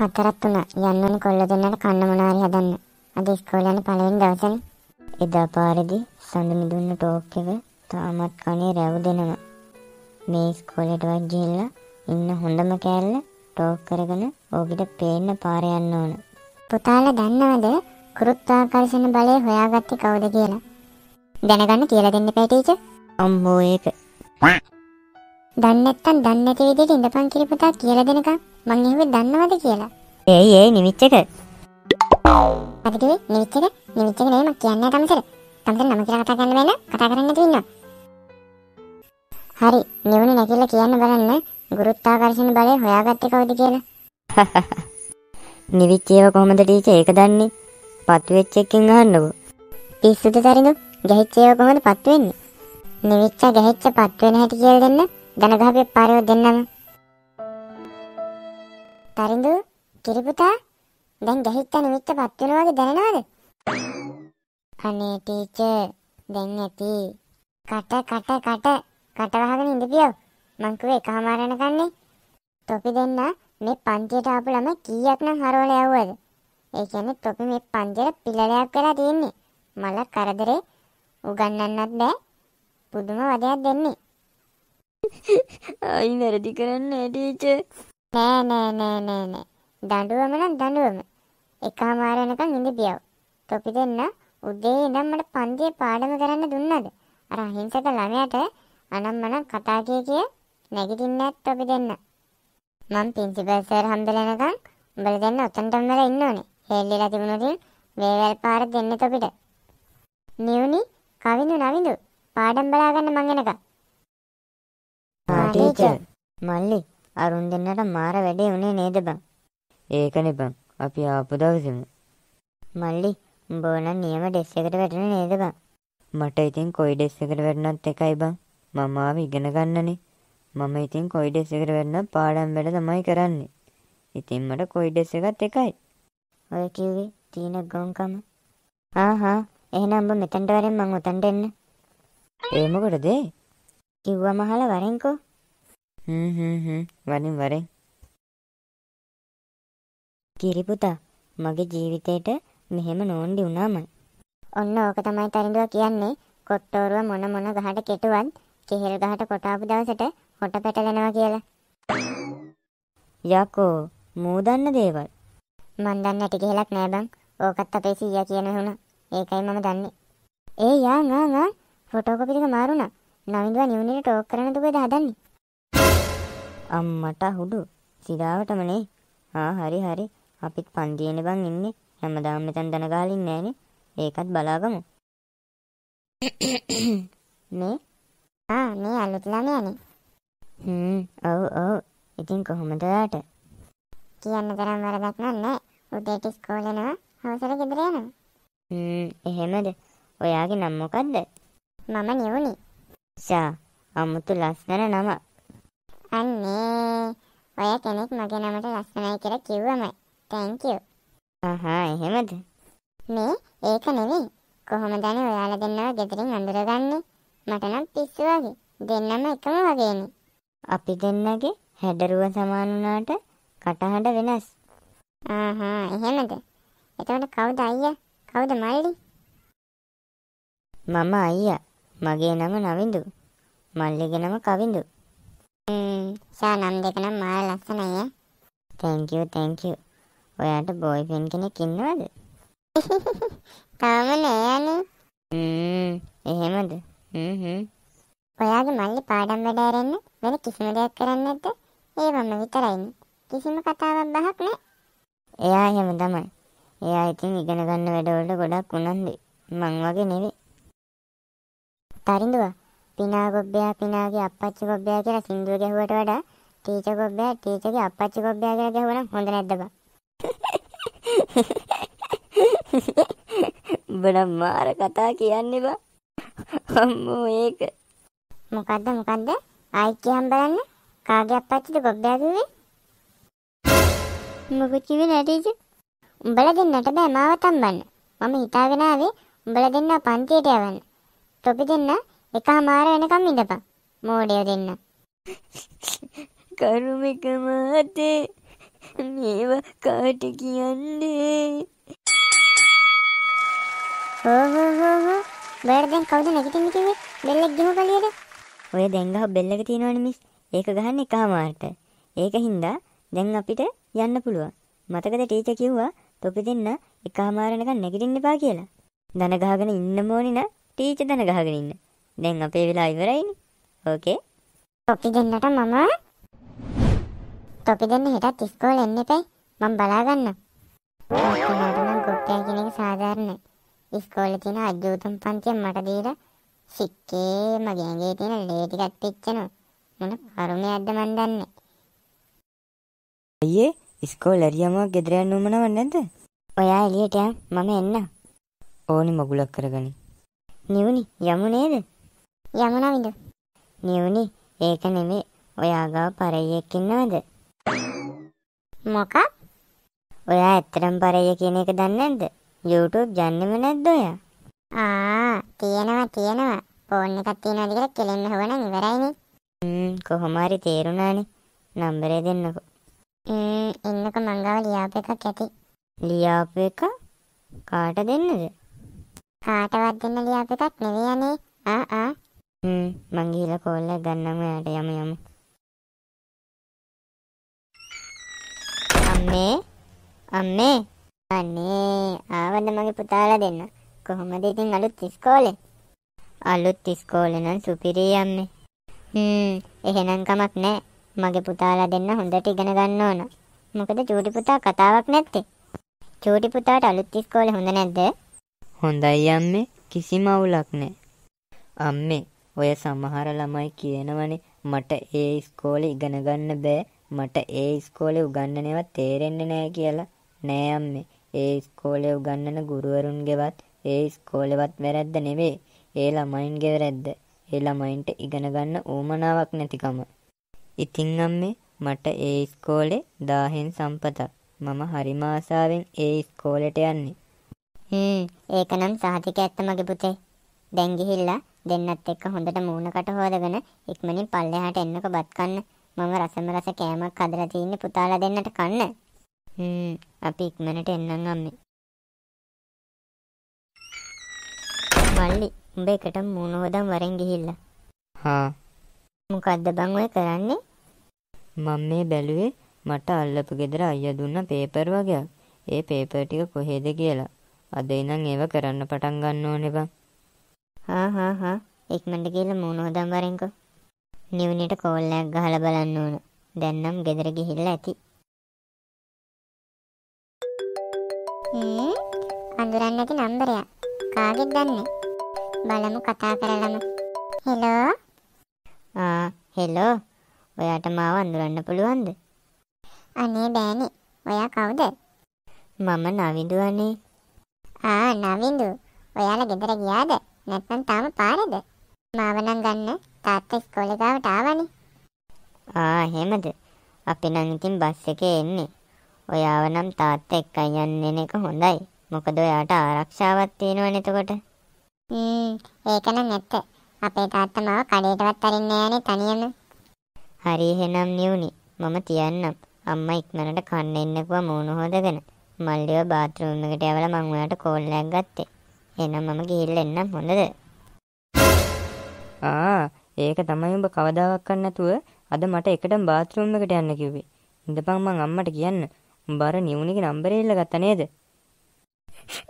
හතරත් වුණා. යන්න ඕනේ කොල්ල දෙන්නට කන්න මොනාරි හදන්න. අද ඉස්කෝලේ යන පළවෙනි දවසනේ. එදා පාරේදී සඳ මිදුන්න ටෝක් එක තාමත් කනේ රැවුදෙනම. මේ ඉස්කෝලේට වත් ගිහිල්ලා ඉන්න හොඳම කෑල්ල ටෝක් කරගෙන ඕගිට පේන්න පාර යන්න ඕන. පුතාලා දන්නවද ගුරුත්වාකර්ෂණ බලය හොයාගත්තේ කවුද කියලා? දැනගන්න කියලා දෙන්න පැටිච. අම්මෝ ඒක. දන්නේ නැත්තම් දන්නේ නැති විදිහට ඉඳපන් කියලා පුතා කියලා දෙනකම් මං එහෙම දන්නවද කියලා. ඒයි ඒයි නිමිච් එක. අද කිව්වේ නිමිච් එක නිමිච් එක නෙමෙයි මම කියන්නේ තමතර. තමතර නම කියලා කතා කරන්න බෑ කතා කරන්න නැතුව ඉන්නවා. හරි නිවුණ නැගිල්ල කියන්න බලන්න ගුරුත්වාකර්ෂණ බලය හොයාගත්තේ කවුද කියලා. නිවිච්චේව කොහොමද ටීචර් ඒක දන්නේ? පත් වෙච්ච එකකින් අහන්නකෝ. පිස්සුද තරිඳු? ගැහිච්චේව කොහොමද පත් වෙන්නේ? නිවිච්ච ගැහිච්ච පත් වෙන හැටි කියලා දෙන්න. දනගහපේ පාරයෝ දෙන්නම තරිඳු කිරිපුතා දැන් ගැහිත්ත නිමිත්ත පත් වෙනවා වගේ දැනෙනවද? අනේ ටීචර් දැන් ඇති. කට කට කට කට වහගෙන ඉඳපියෝ. මං කිව්වේ එකමාර යනකන්නේ. තොපි දෙන්න මේ පන්තියට ආපු ළමයි කීයක් නම් හරවල යවුවද? ඒ කියන්නේ තොපි මේ පන්තියට පිළලයක් වෙලා තියෙන්නේ. මල කරදරේ උගන්නන්නත් බෑ. පුදුම වදයක් දෙන්නේ. අයි වැරදි කරන්න ඇටීච නෑ නෑ නෑ නෑ නෑ දඩුවම නම් දඩුවම එකා මාරයනකම් ඉඳ බියව් තොපි දෙන්න උදේ ඉඩම්මට පන්දිය පාඩම කරන්න දුන්නද අර හිංසක ළමයට අනම්මනම් කතා කිය කිය නැගිටින්නත් තොපි දෙන්න මං පින්සිපල්සර් හම්බලනකම් උඹල දෙන්න ඔතන්ටම් වල ඉන්න ඕනේ හෙල්ලිලා තිබුණොතින් වේවැල් පාර දෙන්න තොපිට නිවුනි කවිඳු නවිඳු පාඩම් බලාගන්න මං එනකම් මචං මල්ලි අරුන් දෙන්නට මාර වැඩේ උනේ නේද බං ඒකනේ බං අපි ආපු දවසේම මල්ලි උඹ ඕනම් නියම ඩෙස් එකට වැටුනේ නේද බං මට ඉතින් කොයි ඩෙස් එකට වැටුණත් එකයි බං මම ආව ඉගෙන ගන්නනේ මම ඉතින් කොයි ඩෙස් එකට වැටුණත් පාඩම් වැඩ තමයි කරන්නේ ඉතින් මට කොයි ඩෙස් එකත් එකයි ඔය කිව්වේ තීන ගොංකම ආහා එහෙනම් උඹ මෙතනට වරෙන් මං උතන්ට එන්න ඒ මොකටද කිව්වම අහලා වරෙන්කෝ හ්ම් හ්ම් හ්ම් වරින් වරින් කිරි පුතා මගේ ජීවිතේට මෙහෙම නෝන්ඩි වුණාමයි. ඔන්න ඕක තමයි තරිඳුව කියන්නේ කොට්ටෝරුව මොන මොන ගහට කෙටුවත් කෙහෙල් ගහට කොටාපු දවසට හොට පැටලෙනවා කියලා. යකෝ මූ දන්න දේවල්. මන් දන්න ඇටි කෙහෙලක් නෑ බං. ඕකත් අපේ සීයා කියන වුණා. ඒකයි මම දන්නේ. ඒ යා නා නා ෆොටෝකපි ටික මාරුණා. නවින්දුවා නිවුනේට ටෝක් කරන්න දුකද හදන්නේ. අම්මට අහුඩු සිරාවටමනේ ආ හරි හරි අපිත් පන්දියනේ බං ඉන්නේ හැමදාම මෙතන දන ගාලා ඉන්නේ නෑනේ ඒකත් බලාගමු මේ ආ මේ අලුත් ළමයානේ හ්ම් ඔව් ඔව් ඉතින් කොහොමද යාට කියන්න තරම් වරදක් නෑ උදේට ඉස්කෝලේ යනවා හවසට ගෙදර යනවා හ්ම් එහෙමද ඔයාගේ නම මොකද්ද මම නියුනි සා අමුතු ලස්සන නමක් අන්නේ ඔය කෙනෙක් මගේ නමට ලස්සනයි කියලා කිව්වම තැන්කියු. අහා එහෙමද? මේ ඒක නෙවෙයි. කොහොමදනේ ඔයාලා දෙන්නව ගෙදරින් අඳුරගන්නේ? මට නම් පිස්සු වගේ. දෙන්නම එකම වගේනේ. අපි දෙන්නගේ හැඩරුව සමාන වුණාට කටහඬ වෙනස්. ආහා එහෙමද? එතකොට කවුද අයියා? කවුද මල්ලි? මම අයියා. මගේ නම නවිඳු. මල්ලිගේ නම කවිඳු. ෂා නම් දෙක නම් මාර ලස්සනයි තැංක යූ තැංක යූ ඔයාට බෝයිෆෙන් කෙනෙක් ඉන්නවද තාම නෑනේ එහෙමද ඔයාගේ මල්ලි පාඩම් වැඩ ඇරෙන්න වෙන කිසිම දෙයක් කරන්නේ නැද්ද ඒ වම විතරයිනේ කිසිම කතාවක් බහක් නෑ එයා එහෙම තමයි එයා ඉතින් ඉගෙන ගන්න වැඩවලට ගොඩක් උනන්දුයි මං වගේ නෙවෙයි තරිඳුවා පිනා ගොබ්බයා පිනාගේ අපච්චි ගොබ්බයා කියලා සින්දුව ගැහුවට වඩා ටීචර් ගොබ්බයා ටීචර්ගේ අපච්චි ගොබ්බයා කියලා ගැහුවනම් හොඳ නැද්ද බං? උඹනම් මාර කතා කියන්නේ බං. අම්මෝ ඒක. මොකද්ද මොකද්ද? ආයි කියන් බලන්න. කාගේ අපච්චිද ගොබ්බයා කිව්වේ? මොකද කිව්වේ නෑ ටීචර්. උඹලා දෙන්නට බෑ මාව තම්බන්න. මම හිතාගෙන ආවේ උඹලා දෙන්න පන්තියට යවන්න. තොපි දෙන්න එකමාර වෙනකම් ඉඳපන්. මෝඩයෝ දෙන්න. කරුමික මාතේ මේව කාට කියන්නේ? හෝ හෝ හෝ හෝ. බර් දැන් කවුද නැගිටින්න කිව්වේ? බෙල්ලෙක් ගිහම කලියද? ඔය දැන් ගහ බෙල්ලක තියෙනවනේ මිස්. ඒක ගහන්න එකමාරට. ඒක හින්දා දැන් අපිට යන්න පුළුවන්. මතකද ටීචර් කිව්වා තොපි දෙන්න එකමාරණකම් නැගිටින්න එපා කියලා. දන ගහගෙන ඉන්න ඕනේ න ะ ටීචර් දන ගහගෙන ඉන්න. දැන් අපේ වෙලා ඉවරයිනි. ඕකේ. තොපි දෙන්නට මම තොපි දෙන්න හෙටත් ඉස්කෝලේ එන්න එපයි. මම බලා ගන්නම්. ඒකට නම් ගොප්පයා කියන එක සාධාරණයි. ඉස්කෝලේ තියෙන අජූතම් පන්තිය මට දීලා සික්කේ මගේ ඇඟේ තියෙන ලේ ටිකක් පිච්චෙනවා. මොන කර්මයක්ද මන් දන්නේ. අයියේ ඉස්කෝලේ හරියමක් ගෙදර යන්න උමනව නැද්ද? ඔයා එළියට යන්න මම එන්න. ඕනි මගුලක් කරගනි. නිවුනි යමු නේද? යමුණවිඳු. නියුනි ඒක නෙමේ ඔයා ගාව පරෙයියෙක් ඉන්නවද? මොකක්? ඔයා ඇත්තටම පරෙයිය කියන එක දන්නේ නැද්ද? YouTube යන්නේම නැද්ද ඔයා? ආ තියෙනවා තියෙනවා. ෆෝන් එකක් තියෙනවද කියලා කෙලින්ම හොවනම් ඉවරයිනේ. හ්ම් කොහොම හරි තේරුණානේ. නම්බරේ දෙන්නකෝ. හ්ම් එන්නකෝ මං ගාව ලියාපු එකක් ඇති. ලියාපු එක කාට දෙන්නද? කාටවත් දෙන්න ලියාපු එකක් නෙවෙයි අනේ. ආ ආ මං ගිහිල්ලා කෝල්ලක් ගන්නම් ඔයාට යමු යමු. අම්මේ අම්මේ අනේ ආවද මගේ පුතාලා දෙන්න. කොහොමද ඉතින් අලුත් ඉස්කෝලේ? අලුත් ඉස්කෝලේ නම් සුපිරි අම්මේ. හ්ම් එහෙනම් කමක් නැහැ. මගේ පුතාලා දෙන්න හොඳට ඉගෙන ගන්න ඕන. මොකද චූටි පුතා කතාවක් නැත්තේ. චූටි පුතාට අලුත් ඉස්කෝලේ හොඳ නැද්ද? හොඳයි අම්මේ. කිසිම අවුලක් නැහැ. අම්මේ ඔය සමහර ළමයි කියනවනේ මට ඒ ඉස්කෝලේ ඉගෙන ගන්න බෑ මට ඒ ඉස්කෝලේ උගන්වනේවත් තේරෙන්නේ නෑ කියලා. නෑ අම්මේ. ඒ ඉස්කෝලේ උගන්වන ගුරුවරුන්ගේවත් ඒ ඉස්කෝලේවත් වැරද්ද නෙවෙයි. ඒ ළමයින්ගේ වැරද්ද. ඒ ළමයින්ට ඉගෙන ගන්න ඕමනාවක් නැතිකම. ඉතින් අම්මේ මට ඒ ඉස්කෝලේ 1000න් සම්පතක්. මම හරිම ආසාවෙන් ඒ ඉස්කෝලේට යන්නේ. හ්ම් ඒකනම් සහතික ඇත්ත මගේ පුතේ. දැන් ගිහිල්ලා දෙන්නත් එක්ක හොඳට මූණකට හොදගෙන ඉක්මනින් පල්ලෙහාට එන්නක බත් කන්න. මම රසම රස කෑමක් හදලා තින්නේ පුතාලා දෙන්නට කන්න. හ්ම් අපි ඉක්මනට එන්නම් අම්මේ. මල්ලි උඹ එකට මූණ හොදන් වරෙන් ගිහිල්ලා. හා මොකද්ද බං ඔය කරන්නේ? මම මේ බැලුවේ මට අල්ලපු ගෙදර අයියා දුන්න පේපර් වගේක්. ඒ පේපර් ටික කොහෙද කියලා. අද ඉඳන් ඒව කරන්න පටන් ගන්න ඕනේ බං. හා හා හා ඉක්මනට කියලා මූණ හොදන් වරෙන්කෝ. නිවුනේට කෝල් එකක් ගහලා බලන්න ඕන. දැන් නම් ගෙදර ගිහිල්ලා ඇති. හ්ම් අඳුරන්නේ නැති නම්බරයක්. කාගෙද දන්නේ? බලමු කතා කරලම. හෙලෝ. ආ හෙලෝ. ඔයාට මාව අඳුරන්න පුළුවන්ද? අනේ බෑනේ. ඔයා කවුද? මම නවිඳු අනේ. ආ නවිඳු. ඔයාලා ගෙදර ගියාද? නැත්නම් තාම පාරේද? මාව නම් ගන්න තාත්තා ඉස්කෝලේ ගාවට ආවනේ. ආ එහෙමද? අපි නම් ඉතින් බස් එකේ එන්නේ. ඔයාව නම් තාත්තා එක්කයි යන්නේ එක හොඳයි. මොකද ඔයාට ආරක්ෂාවක් තියෙනවනේ එතකොට. හ්ම් ඒක නම් ඇත්ත. අපේ තාත්තා මාව කඩේටවත් අරින්න යන්නේ තනියම. හරි එහෙනම් නියුනි. මම තියන්නම්. අම්මා ඉක්මනට කන්න එන්නකුව මූණ හොදගෙන. මල්ලිව බාත් รู ම් එකට යවලා මම ඔයාට කෝල් එකක් ගත්තේ. එහෙනම් මම ගිහිල්ලා එන්නම් හොඳද? ආ ඒක තමයි උඹ කවදාවත් කන්න නැතුව අද මට එකටම බාත්රූම් එකට යන්න කිව්වේ. ඉඳපන් මං අම්මට කියන්න. උඹ අර නිවුනිගේ නම්බරේ ඉල්ල ගත්තා නේද?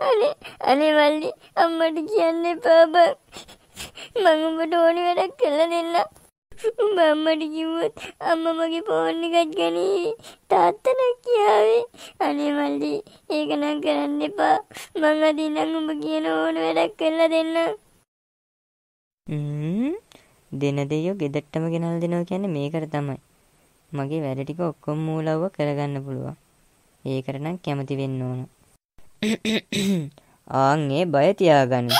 අනේ අනේ වල්ලි අම්මට කියන්න එපා බං. මම උඹට ඕනි වැඩක් කරලා දෙන්නම්. බම්මට කිව්වොත් අම්ම මගේ ෆෝන් එකත් ගනී තාත්තට කියාවේ අනේ මල්ලි ඒක නම් කරන්න එපා මං අද ඉඳන් උඹ කියන ඕන වැඩක් කරලා දෙන්න දෙන දෙයෝ ගෙදට්ටම ගෙනල් දෙනවා කියන්නේ මේකට තමයි මගේ වැඩ ටික ඔක්කොම මූලව්ව කරගන්න පුළුවන් ඒකට නම් කැමති වෙන්න ඕන ආන් ඒ බය තියාගන්න